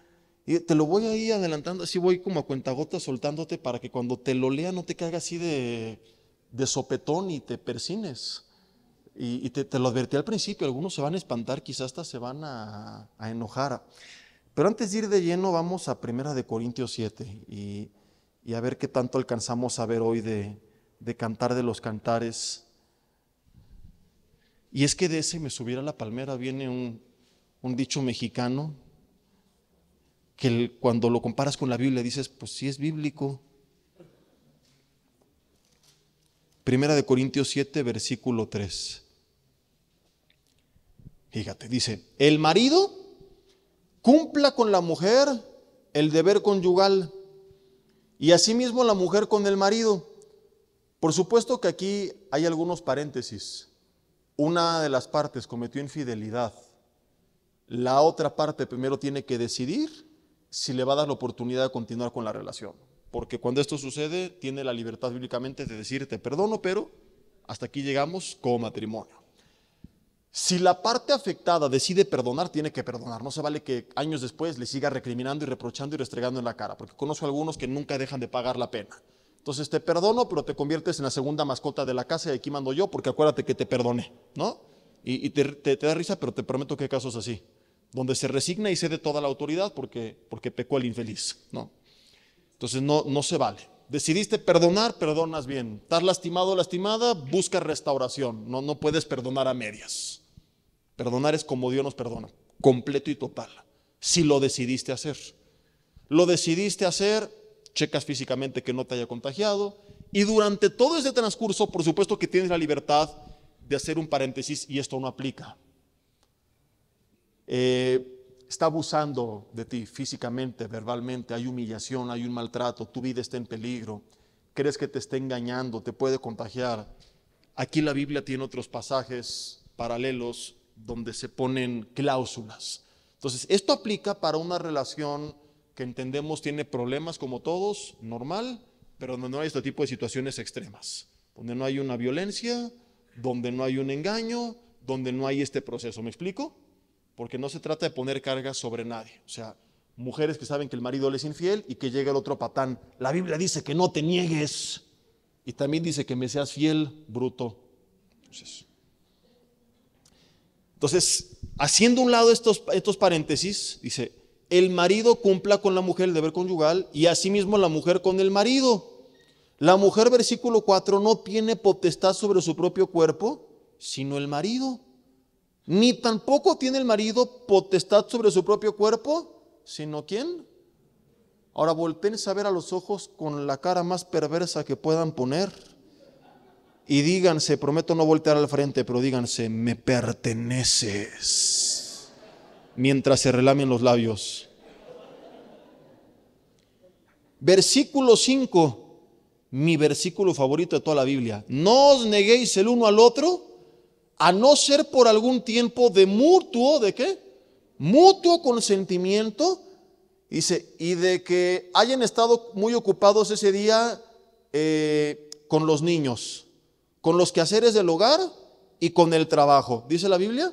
y te lo voy ahí adelantando, así voy como a cuentagotas soltándote para que cuando te lo lea no te caiga así de, sopetón y te persines. Y, te, lo advertí al principio, algunos se van a espantar, quizás hasta se van a, enojar. Pero antes de ir de lleno, vamos a Primera de Corintios 7 y, y a ver qué tanto alcanzamos a ver hoy de, cantar de los cantares. Y es que de ese me subiera la palmera, viene un, un dicho mexicano que cuando lo comparas con la Biblia dices, pues sí es bíblico. Primera de Corintios 7, versículo 3. Fíjate, dice, el marido cumpla con la mujer el deber conyugal y asimismo la mujer con el marido. Por supuesto que aquí hay algunos paréntesis. Una de las partes cometió infidelidad. La otra parte primero tiene que decidir si le va a dar la oportunidad de continuar con la relación. Porque cuando esto sucede, tiene la libertad bíblicamente de decir, te perdono, pero hasta aquí llegamos como matrimonio. Si la parte afectada decide perdonar, tiene que perdonar. No se vale que años después le siga recriminando y reprochando y restregando en la cara, porque conozco a algunos que nunca dejan de pagar la pena. Entonces te perdono, pero te conviertes en la segunda mascota de la casa y aquí mando yo, porque acuérdate que te perdoné, ¿no? Y, te, da risa, pero te prometo que hay casos así donde se resigna y cede toda la autoridad porque, porque pecó el infeliz. ¿no? Entonces no, no se vale. Decidiste perdonar, perdonas bien. Estás lastimado, o lastimada, busca restauración. No, no puedes perdonar a medias. Perdonar es como Dios nos perdona, completo y total, si lo decidiste hacer. Lo decidiste hacer, checas físicamente que no te haya contagiado y durante todo ese transcurso, por supuesto que tienes la libertad de hacer un paréntesis y esto no aplica eh, está abusando de ti físicamente, verbalmente, hay humillación, hay un maltrato, tu vida está en peligro, crees que te está engañando, te puede contagiar. Aquí la Biblia tiene otros pasajes paralelos donde se ponen cláusulas. Entonces, esto aplica para una relación que entendemos tiene problemas como todos, normal, pero donde no hay este tipo de situaciones extremas, donde no hay una violencia, donde no hay un engaño, donde no hay este proceso. ¿Me explico? porque no se trata de poner cargas sobre nadie. O sea, mujeres que saben que el marido les es infiel y que llega el otro patán. La Biblia dice que no te niegues y también dice que me seas fiel, bruto. Entonces, haciendo un lado estos, estos paréntesis, dice, el marido cumpla con la mujer el deber conyugal y asimismo la mujer con el marido. La mujer, versículo 4, no tiene potestad sobre su propio cuerpo, sino el marido. Ni tampoco tiene el marido potestad sobre su propio cuerpo, sino quién? Ahora volteen a ver a los ojos con la cara más perversa que puedan poner y díganse, prometo no voltear al frente, pero díganse, me perteneces, mientras se relamen los labios. Versículo 5, mi versículo favorito de toda la Biblia. No os neguéis el uno al otro a no ser por algún tiempo de mutuo, ¿de qué? Mutuo consentimiento, y de que hayan estado muy ocupados ese día eh, con los niños, con los quehaceres del hogar y con el trabajo. ¿Dice la Biblia?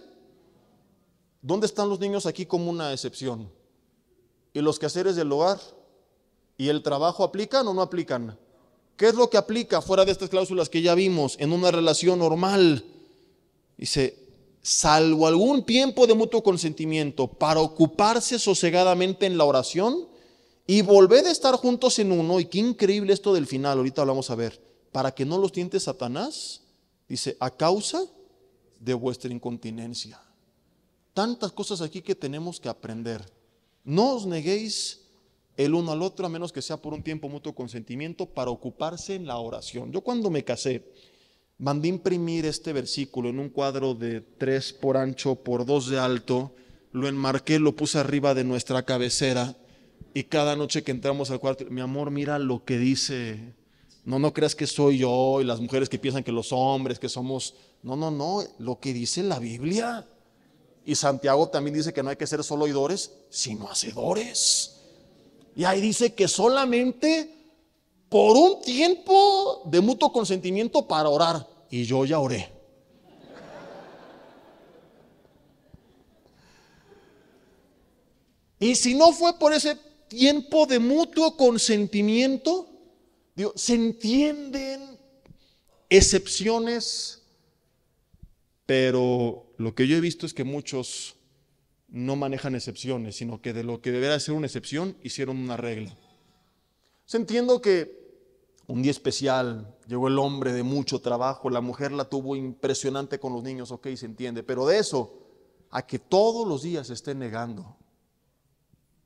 ¿Dónde están los niños aquí como una excepción? ¿Y los quehaceres del hogar y el trabajo aplican o no aplican? ¿Qué es lo que aplica fuera de estas cláusulas que ya vimos en una relación normal? Dice, salvo algún tiempo de mutuo consentimiento para ocuparse sosegadamente en la oración y volver a estar juntos en uno. Y qué increíble esto del final, ahorita lo vamos a ver. Para que no los tiente Satanás, dice, a causa de vuestra incontinencia. Tantas cosas aquí que tenemos que aprender. No os neguéis el uno al otro, a menos que sea por un tiempo mutuo consentimiento, para ocuparse en la oración. Yo cuando me casé, Mandé imprimir este versículo en un cuadro de 3 por ancho por 2 de alto, lo enmarqué, lo puse arriba de nuestra cabecera y cada noche que entramos al cuarto, mi amor, mira lo que dice. No, no creas que soy yo y las mujeres que piensan que los hombres, que somos... No, no, no, lo que dice la Biblia. Y Santiago también dice que no hay que ser solo oidores, sino hacedores. Y ahí dice que solamente por un tiempo de mutuo consentimiento para orar. Y yo ya oré. Y si no fue por ese tiempo de mutuo consentimiento, se entienden excepciones, pero lo que yo he visto es que muchos no manejan excepciones, sino que de lo que debería ser una excepción hicieron una regla. Se entiendo que un día especial, llegó el hombre de mucho trabajo, la mujer la tuvo impresionante con los niños, ok, se entiende, pero de eso a que todos los días esté negando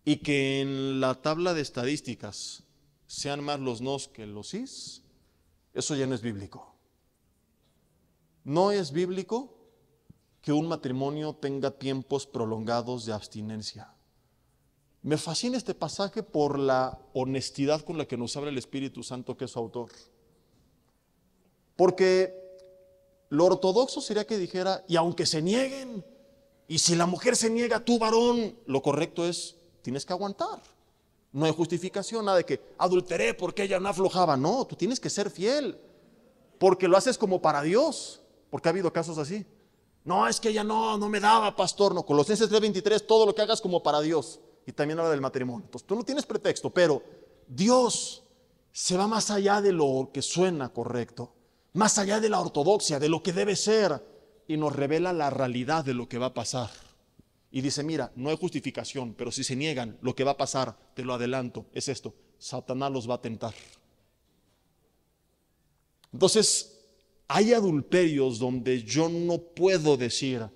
y que en la tabla de estadísticas sean más los nos que los sís, eso ya no es bíblico. No es bíblico que un matrimonio tenga tiempos prolongados de abstinencia. Me fascina este pasaje por la honestidad con la que nos habla el Espíritu Santo, que es su autor. Porque lo ortodoxo sería que dijera, y aunque se nieguen, y si la mujer se niega, tu varón, lo correcto es, tienes que aguantar. No hay justificación, nada de que adulteré porque ella no aflojaba. No, tú tienes que ser fiel, porque lo haces como para Dios, porque ha habido casos así. No, es que ella no, no me daba, pastor. No, Colosenses 3:23, todo lo que hagas como para Dios y también habla del matrimonio. Entonces tú no tienes pretexto, pero Dios se va más allá de lo que suena correcto, más allá de la ortodoxia, de lo que debe ser, y nos revela la realidad de lo que va a pasar. Y dice, mira, no hay justificación, pero si se niegan, lo que va a pasar, te lo adelanto, es esto, Satanás los va a tentar. Entonces, hay adulterios donde yo no puedo decir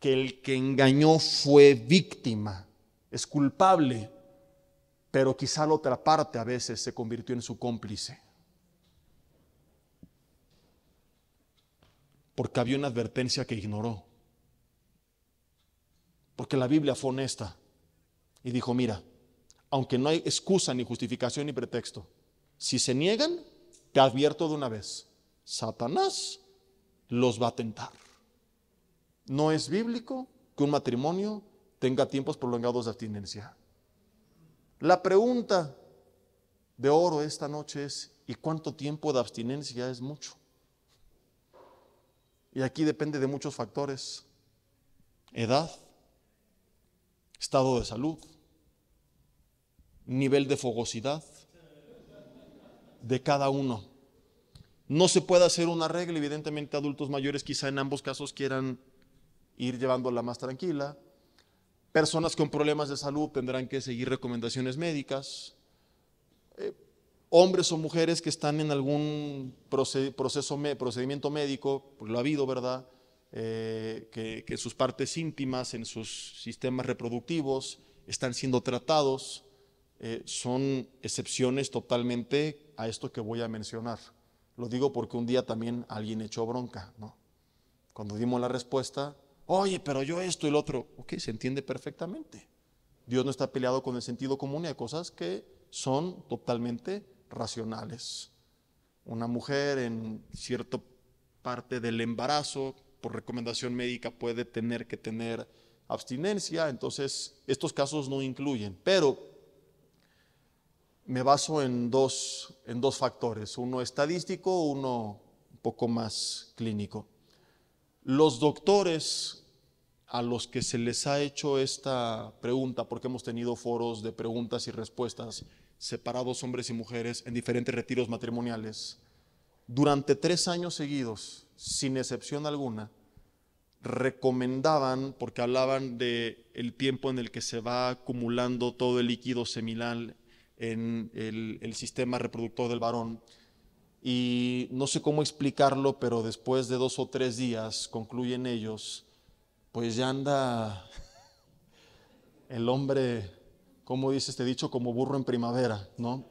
que el que engañó fue víctima es culpable, pero quizá la otra parte a veces se convirtió en su cómplice. Porque había una advertencia que ignoró. Porque la Biblia fue honesta y dijo, mira, aunque no hay excusa ni justificación ni pretexto, si se niegan, te advierto de una vez, Satanás los va a tentar. No es bíblico que un matrimonio tenga tiempos prolongados de abstinencia. La pregunta de oro esta noche es, ¿y cuánto tiempo de abstinencia es mucho? Y aquí depende de muchos factores. Edad, estado de salud, nivel de fogosidad de cada uno. No se puede hacer una regla, evidentemente adultos mayores quizá en ambos casos quieran ir llevándola más tranquila, Personas con problemas de salud tendrán que seguir recomendaciones médicas. Eh, hombres o mujeres que están en algún proceso, procedimiento médico, pues lo ha habido, ¿verdad? Eh, que, sus partes íntimas en sus sistemas reproductivos están siendo tratados, eh, son excepciones totalmente a esto que voy a mencionar. Lo digo porque un día también alguien echó bronca, ¿no? Cuando dimos la respuesta, Oye, pero yo esto y el otro. Ok, se entiende perfectamente. Dios no está peleado con el sentido común y hay cosas que son totalmente racionales. Una mujer en cierta parte del embarazo, por recomendación médica, puede tener que tener abstinencia, entonces estos casos no incluyen, pero me baso en dos, en dos factores, uno estadístico, uno un poco más clínico. Los doctores a los que se les ha hecho esta pregunta, porque hemos tenido foros de preguntas y respuestas separados hombres y mujeres en diferentes retiros matrimoniales, durante tres años seguidos, sin excepción alguna, recomendaban, porque hablaban de el tiempo en el que se va acumulando todo el líquido seminal en el, el sistema reproductor del varón, y no sé cómo explicarlo, pero después de dos o tres días concluyen ellos, pues ya anda el hombre, cómo dice este dicho, como burro en primavera, ¿no?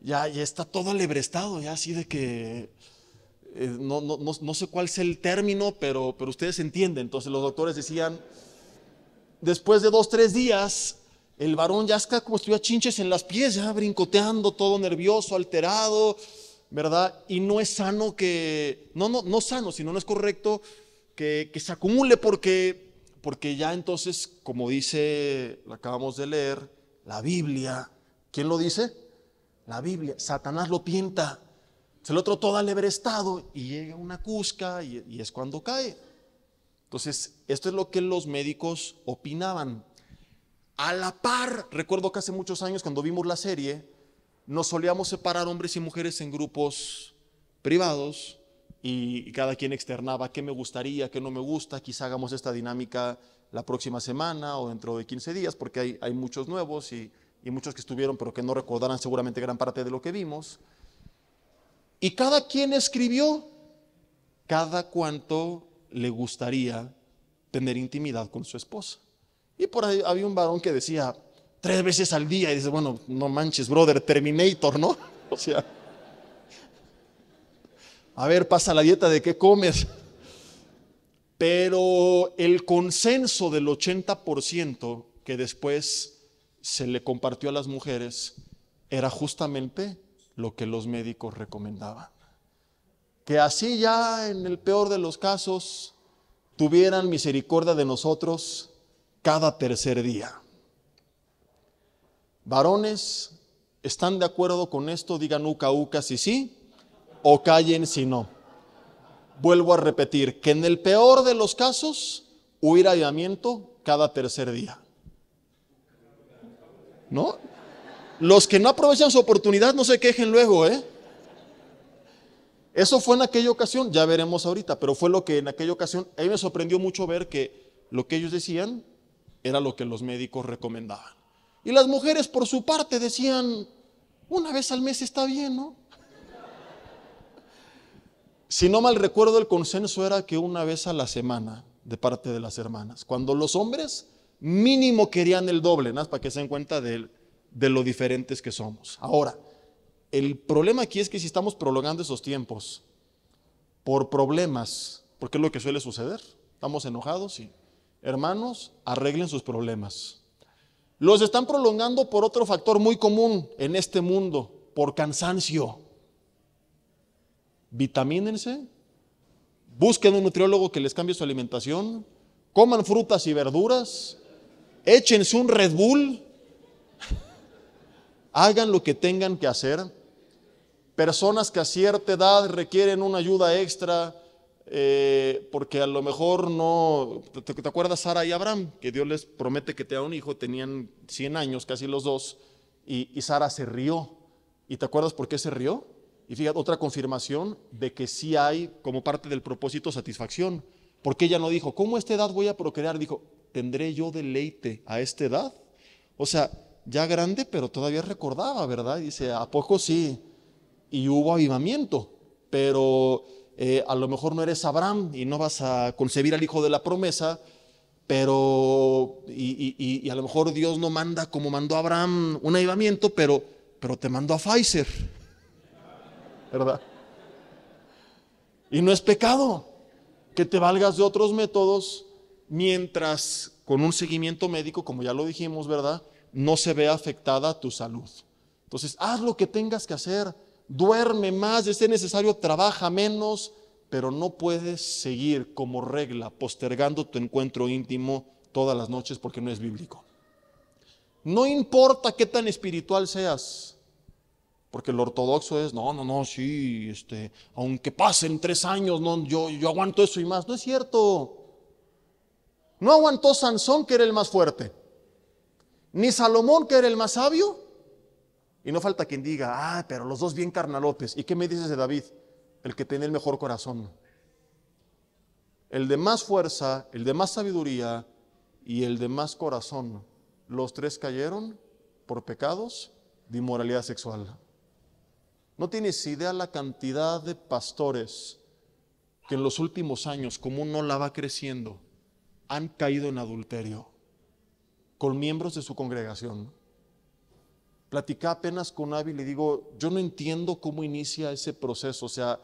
Ya, ya está todo alebrestado, ya así de que eh, no, sé cuál es el término, pero, pero ustedes entienden. Entonces los doctores decían, después de dos, tres días, el varón ya está como estuviera chinches en las pies, ya brincoteando, todo nervioso, alterado ¿verdad? Y no es sano que, no, no, no sano, sino no es correcto que, que se acumule porque, porque ya entonces, como dice, lo acabamos de leer, la Biblia, ¿quién lo dice? La Biblia, Satanás lo pinta, se lo todo al haber estado y llega una cusca y, y es cuando cae. Entonces, esto es lo que los médicos opinaban. A la par, recuerdo que hace muchos años cuando vimos la serie, nos solíamos separar hombres y mujeres en grupos privados y cada quien externaba qué me gustaría, qué no me gusta, quizá hagamos esta dinámica la próxima semana o dentro de 15 días, porque hay, muchos nuevos y, y muchos que estuvieron pero que no recordarán seguramente gran parte de lo que vimos. Y cada quien escribió cada cuanto le gustaría tener intimidad con su esposa. Y por ahí había un varón que decía, tres veces al día y dices, bueno, no manches, brother, Terminator, ¿no? O sea, a ver, pasa la dieta de qué comes. Pero el consenso del 80% que después se le compartió a las mujeres era justamente lo que los médicos recomendaban. Que así ya en el peor de los casos tuvieran misericordia de nosotros cada tercer día. Varones, ¿están de acuerdo con esto? Digan uca uca si sí o callen si no. Vuelvo a repetir que en el peor de los casos huir ayudamiento cada tercer día. ¿No? Los que no aprovechan su oportunidad no se quejen luego, ¿eh? Eso fue en aquella ocasión, ya veremos ahorita, pero fue lo que en aquella ocasión, a mí me sorprendió mucho ver que lo que ellos decían era lo que los médicos recomendaban. Y las mujeres por su parte decían, una vez al mes está bien, ¿no? Si no mal recuerdo, el consenso era que una vez a la semana de parte de las hermanas, cuando los hombres mínimo querían el doble, ¿no? para que se den cuenta de, de lo diferentes que somos. Ahora, el problema aquí es que si estamos prolongando esos tiempos por problemas, porque es lo que suele suceder, estamos enojados y hermanos, arreglen sus problemas. Los están prolongando por otro factor muy común en este mundo, por cansancio. Vitamínense, busquen un nutriólogo que les cambie su alimentación, coman frutas y verduras, échense un Red Bull, hagan lo que tengan que hacer. Personas que a cierta edad requieren una ayuda extra, eh, porque a lo mejor no, ¿te, acuerdas Sara y Abraham? Que Dios les promete que te da un hijo, tenían 100 años, casi los dos, y, y Sara se rió. ¿Y te acuerdas por qué se rió? Y fíjate, otra confirmación de que sí hay como parte del propósito satisfacción, porque ella no dijo, ¿cómo a esta edad voy a procrear? Dijo, ¿tendré yo deleite a esta edad? O sea, ya grande, pero todavía recordaba, ¿verdad? Dice, ¿a poco sí? Y hubo avivamiento, pero eh, a lo mejor no eres Abraham y no vas a concebir al hijo de la promesa, pero y, a lo mejor Dios no manda como mandó Abraham un avivamiento, pero, pero te mandó a Pfizer, ¿verdad? Y no es pecado que te valgas de otros métodos mientras con un seguimiento médico, como ya lo dijimos, ¿verdad? No se ve afectada tu salud. Entonces, haz lo que tengas que hacer duerme más, de necesario, trabaja menos, pero no puedes seguir como regla postergando tu encuentro íntimo todas las noches porque no es bíblico. No importa qué tan espiritual seas, porque el ortodoxo es, no, no, no, sí, este, aunque pasen tres años, no, yo, yo aguanto eso y más. No es cierto. No aguantó Sansón, que era el más fuerte, ni Salomón, que era el más sabio, y no falta quien diga, ah, pero los dos bien carnalotes. ¿Y qué me dices de David? El que tiene el mejor corazón. El de más fuerza, el de más sabiduría y el de más corazón. Los tres cayeron por pecados de inmoralidad sexual. No tienes idea la cantidad de pastores que en los últimos años, como no la va creciendo, han caído en adulterio con miembros de su congregación platicaba apenas con Avi y le digo, yo no entiendo cómo inicia ese proceso, o sea,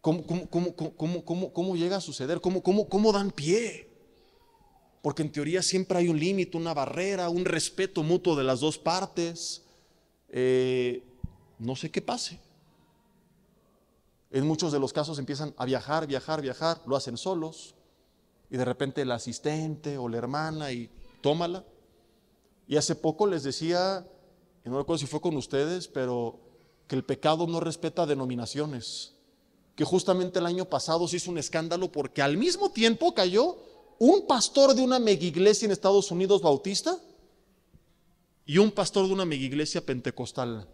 cómo, llega a suceder, cómo dan pie. Porque en teoría siempre hay un límite, una barrera, un respeto mutuo de las dos partes. Eh, no sé qué pase. En muchos de los casos empiezan a viajar, viajar, viajar, lo hacen solos. Y de repente la asistente o la hermana y tómala. Y hace poco les decía, y no recuerdo si fue con ustedes, pero que el pecado no respeta denominaciones. Que justamente el año pasado se hizo un escándalo porque al mismo tiempo cayó un pastor de una megiglesia en Estados Unidos bautista y un pastor de una megiglesia pentecostal.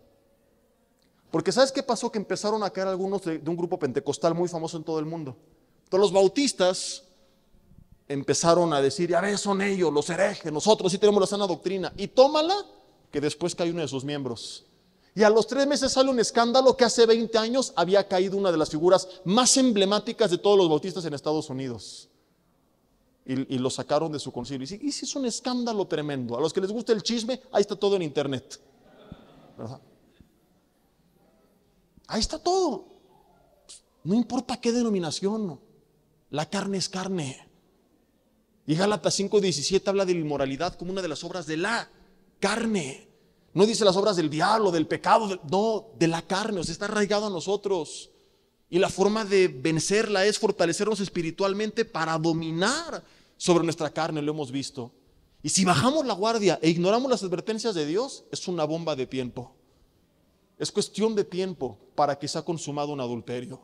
Porque ¿sabes qué pasó? Que empezaron a caer algunos de, un grupo pentecostal muy famoso en todo el mundo. todos los bautistas empezaron a decir, ya ver son ellos, los herejes, nosotros sí tenemos la sana doctrina, y tómala, que después cae uno de sus miembros. Y a los tres meses sale un escándalo que hace 20 años había caído una de las figuras más emblemáticas de todos los bautistas en Estados Unidos. Y, lo sacaron de su concilio. Y, y si es un escándalo tremendo. A los que les gusta el chisme, ahí está todo en internet. Ahí está todo. Pues, no importa qué denominación. La carne es carne. Y Gálatas 5:17 habla de la inmoralidad como una de las obras de la carne. No dice las obras del diablo, del pecado, no, de la carne, o sea, está arraigado a nosotros. Y la forma de vencerla es fortalecernos espiritualmente para dominar sobre nuestra carne, lo hemos visto. Y si bajamos la guardia e ignoramos las advertencias de Dios, es una bomba de tiempo. Es cuestión de tiempo para que se ha consumado un adulterio.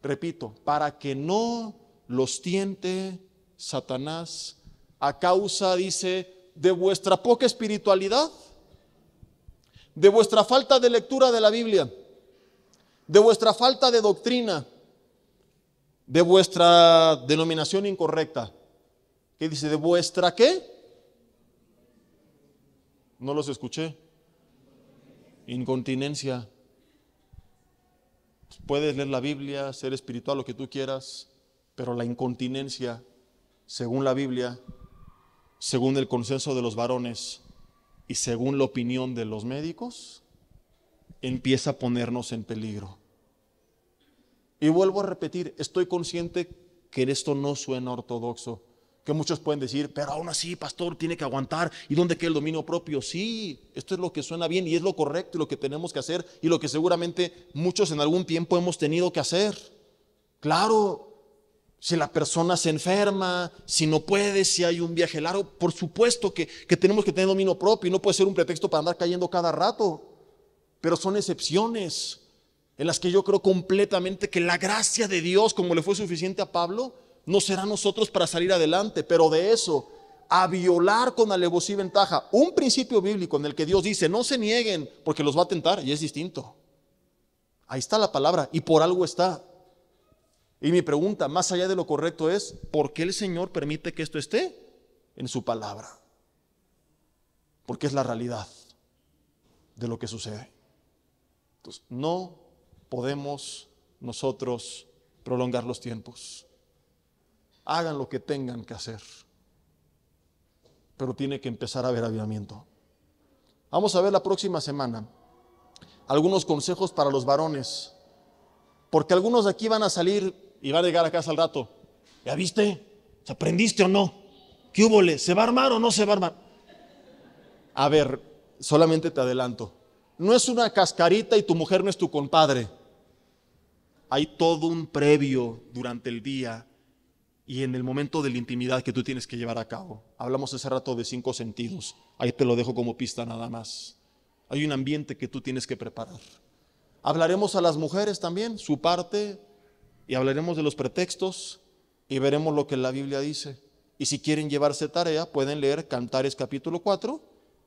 Repito, para que no los tiente Satanás a causa, dice, de vuestra poca espiritualidad, de vuestra falta de lectura de la Biblia, de vuestra falta de doctrina, de vuestra denominación incorrecta. ¿Qué dice? ¿De vuestra qué? No los escuché. Incontinencia. Puedes leer la Biblia, ser espiritual, lo que tú quieras, pero la incontinencia según la Biblia, según el consenso de los varones y según la opinión de los médicos, empieza a ponernos en peligro. Y vuelvo a repetir, estoy consciente que esto no suena ortodoxo, que muchos pueden decir, pero aún así, pastor, tiene que aguantar, ¿y dónde queda el dominio propio? Sí, esto es lo que suena bien y es lo correcto y lo que tenemos que hacer y lo que seguramente muchos en algún tiempo hemos tenido que hacer. Claro, si la persona se enferma, si no puede, si hay un viaje largo, por supuesto que, tenemos que tener dominio propio y no puede ser un pretexto para andar cayendo cada rato. Pero son excepciones en las que yo creo completamente que la gracia de Dios, como le fue suficiente a Pablo, no será a nosotros para salir adelante. Pero de eso, a violar con alevosía y ventaja un principio bíblico en el que Dios dice, no se nieguen porque los va a tentar, y es distinto. Ahí está la palabra y por algo está. Y mi pregunta, más allá de lo correcto, es, ¿por qué el Señor permite que esto esté en su palabra? Porque es la realidad de lo que sucede. Entonces, no podemos nosotros prolongar los tiempos. Hagan lo que tengan que hacer, pero tiene que empezar a haber avivamiento. Vamos a ver la próxima semana algunos consejos para los varones, porque algunos de aquí van a salir y va a llegar a casa al rato. ¿Ya viste? ¿Se aprendiste o no? ¿Qué hubo? ¿Se va a armar o no se va a armar? A ver, solamente te adelanto. No es una cascarita y tu mujer no es tu compadre. Hay todo un previo durante el día y en el momento de la intimidad que tú tienes que llevar a cabo. Hablamos hace rato de cinco sentidos. Ahí te lo dejo como pista nada más. Hay un ambiente que tú tienes que preparar. Hablaremos a las mujeres también, su parte, y hablaremos de los pretextos y veremos lo que la Biblia dice. Y si quieren llevarse tarea, pueden leer Cantares capítulo 4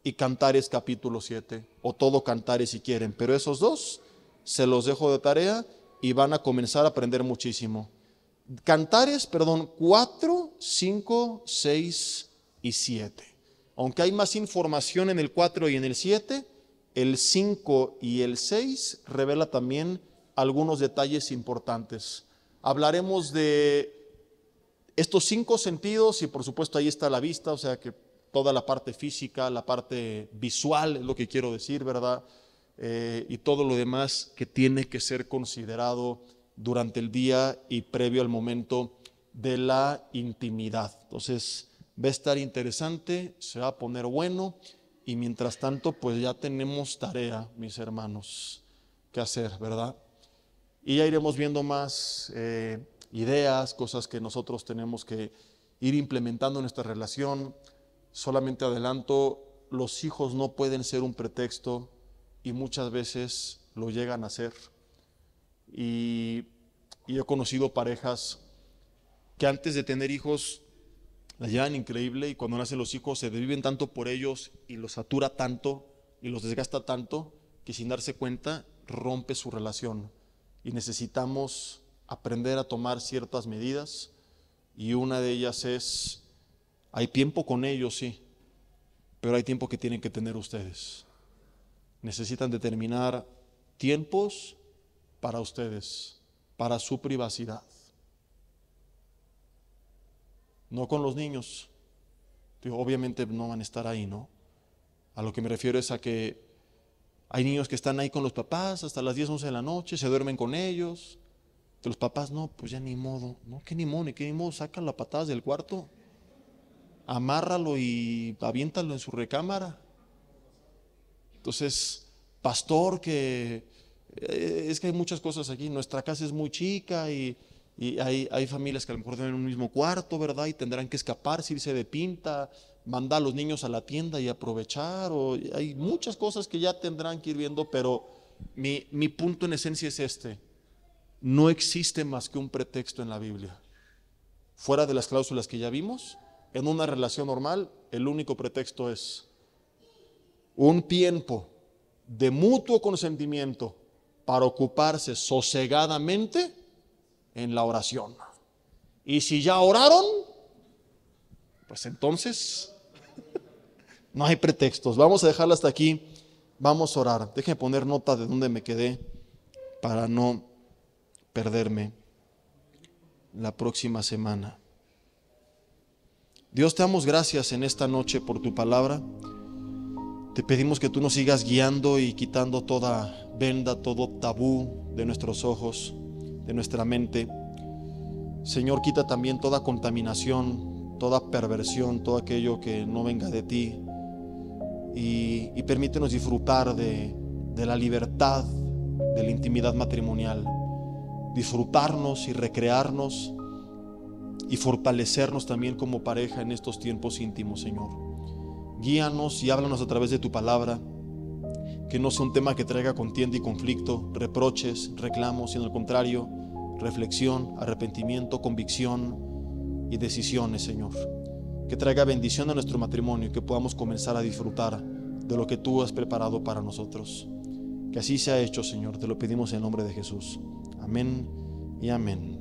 y Cantares capítulo 7, o todo Cantares si quieren. Pero esos dos se los dejo de tarea y van a comenzar a aprender muchísimo. Cantares, perdón, 4, 5, 6 y 7. Aunque hay más información en el 4 y en el 7, el 5 y el 6 revela también algunos detalles importantes. Hablaremos de estos cinco sentidos y por supuesto ahí está la vista, o sea que toda la parte física, la parte visual es lo que quiero decir, ¿verdad? Eh, y todo lo demás que tiene que ser considerado durante el día y previo al momento de la intimidad. Entonces va a estar interesante, se va a poner bueno y mientras tanto pues ya tenemos tarea, mis hermanos, que hacer, ¿verdad? Y ya iremos viendo más eh, ideas, cosas que nosotros tenemos que ir implementando en nuestra relación. Solamente adelanto, los hijos no pueden ser un pretexto y muchas veces lo llegan a ser. Y, he conocido parejas que antes de tener hijos la llevan increíble y cuando nacen los hijos se desviven tanto por ellos y los satura tanto y los desgasta tanto que sin darse cuenta rompe su relación y necesitamos aprender a tomar ciertas medidas y una de ellas es, hay tiempo con ellos, sí, pero hay tiempo que tienen que tener ustedes. Necesitan determinar tiempos para ustedes, para su privacidad. No con los niños. Obviamente no van a estar ahí, ¿no? A lo que me refiero es a que hay niños que están ahí con los papás hasta las 10, 11 de la noche, se duermen con ellos. los papás, no, pues ya ni modo, no, que ni modo, ni que ni modo, sacan la patada del cuarto, amárralo y aviéntalo en su recámara. Entonces, pastor, que eh, es que hay muchas cosas aquí, nuestra casa es muy chica y, y hay, hay, familias que a lo mejor tienen un mismo cuarto, ¿verdad? Y tendrán que escapar, se de pinta, mandar a los niños a la tienda y aprovechar, o hay muchas cosas que ya tendrán que ir viendo, pero mi, mi punto en esencia es este. No existe más que un pretexto en la Biblia. Fuera de las cláusulas que ya vimos, en una relación normal, el único pretexto es un tiempo de mutuo consentimiento para ocuparse sosegadamente en la oración. Y si ya oraron, pues entonces no hay pretextos. Vamos a dejarla hasta aquí. Vamos a orar. Déjenme poner nota de dónde me quedé para no perderme la próxima semana. Dios, te damos gracias en esta noche por tu palabra. Te pedimos que tú nos sigas guiando y quitando toda venda, todo tabú de nuestros ojos, de nuestra mente. Señor, quita también toda contaminación, toda perversión, todo aquello que no venga de ti, y, permítenos disfrutar de, de la libertad, de la intimidad matrimonial, disfrutarnos y recrearnos y fortalecernos también como pareja en estos tiempos íntimos, Señor. Guíanos y háblanos a través de tu palabra, que no sea un tema que traiga contienda y conflicto, reproches, reclamos, sino al contrario, reflexión, arrepentimiento, convicción y decisiones, Señor que traiga bendición a nuestro matrimonio y que podamos comenzar a disfrutar de lo que tú has preparado para nosotros. Que así sea hecho, Señor. Te lo pedimos en el nombre de Jesús. Amén y amén.